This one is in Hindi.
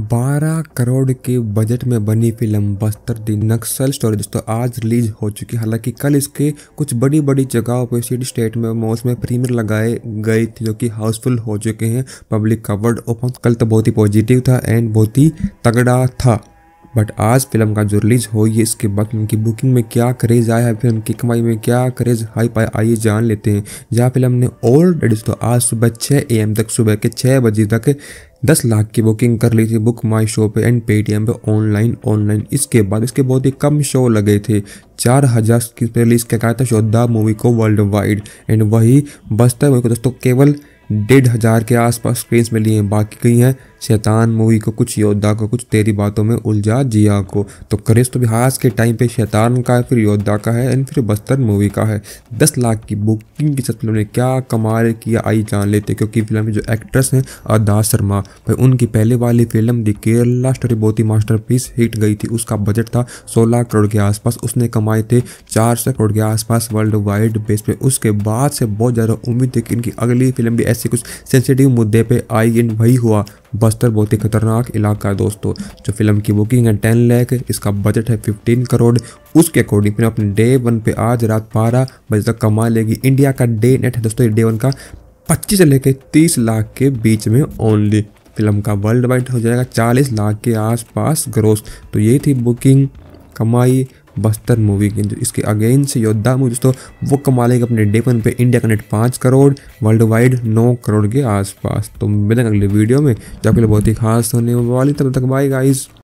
12 करोड़ के बजट में बनी film Bastar the Naxal story दोस्तों आज रिलीज हो चुकी है हालांकि कल इसके कुछ बड़ी बड़ी जगहों पर सिटी स्टेट में मॉल्स में प्रीमियर लगाए गए थे जो कि हाउसफुल हो चुके हैं पब्लिक का वर्ड ओपन कल तो बहुत ही पॉजिटिव था एंड बहुत ही तगड़ा था बट आज फिल्म का जो रिलीज हो ये इसके बाद फिल्म की बुकिंग में क्या क्रेज आया है फिल्म की कमाई में क्या क्रेज हाई पाई आइए जान लेते हैं जहाँ फिल्म ने ऑलरेडी तो आज सुबह छः ए तक सुबह के छः बजे तक दस लाख की बुकिंग कर ली थी बुक माई शो पे एंड पेटीएम पे ऑनलाइन ऑनलाइन इसके बाद इसके बहुत ही कम शो लगे थे चार हज़ार की रिलीज़ किया कहा था शोधा मूवी को वर्ल्ड वाइड एंड वही बस्तर मूवी को दोस्तों केवल डेढ़ हज़ार के आसपास स्क्रीन्स में लिए बाकी कई हैं शैतान मूवी को कुछ योद्धा को कुछ तेरी बातों में उलझा जिया को तो क्रेज तो बिहार के टाइम पे शैतान का है फिर योद्धा का है एंड फिर बस्तर मूवी का है दस लाख की बुकिंग की साथ फिल्म ने क्या कमाल किया आई जान लेते क्योंकि फिल्म में जो एक्ट्रेस हैं अरदास शर्मा भाई उनकी पहले वाली फिल्म दी केरला स्टोरी बहुत ही मास्टर हिट गई थी उसका बजट था सोलह करोड़ के आसपास उसने कमाए थे चार सौ करोड़ के आसपास वर्ल्ड वाइड बेस पे उसके बाद से बहुत ज़्यादा उम्मीद थी कि इनकी अगली फिल्म भी ऐसी ऐसे कुछ सेंसिटिव मुद्दे पे आई एंड वही हुआ बस्तर बहुत ही खतरनाक इलाका है दोस्तों जो फिल्म की बुकिंग है टेन लैख इसका बजट है फिफ्टीन करोड़ उसके अकॉर्डिंग फिर अपने डे वन पे आज रात बारह बजे तक कमा लेगी इंडिया का डे नेट है दोस्तों डे वन का पच्चीस से लेकर तीस लाख के बीच में ओनली फिल्म का वर्ल्ड वाइड हो जाएगा चालीस लाख के आसपास ग्रोथ तो ये थी बुकिंग कमाई बस्तर मूवी के इसके अगेन से योद्धा मूवी दोस्तों वो कमा लेगा अपने डे वन पे इंडिया कनेक्ट पाँच करोड़ वर्ल्ड वाइड नौ करोड़ के आसपास तो मिलेंगे अगले वीडियो में जो आपके लिए बहुत ही खास होने वाली तब तक बाय गाइज़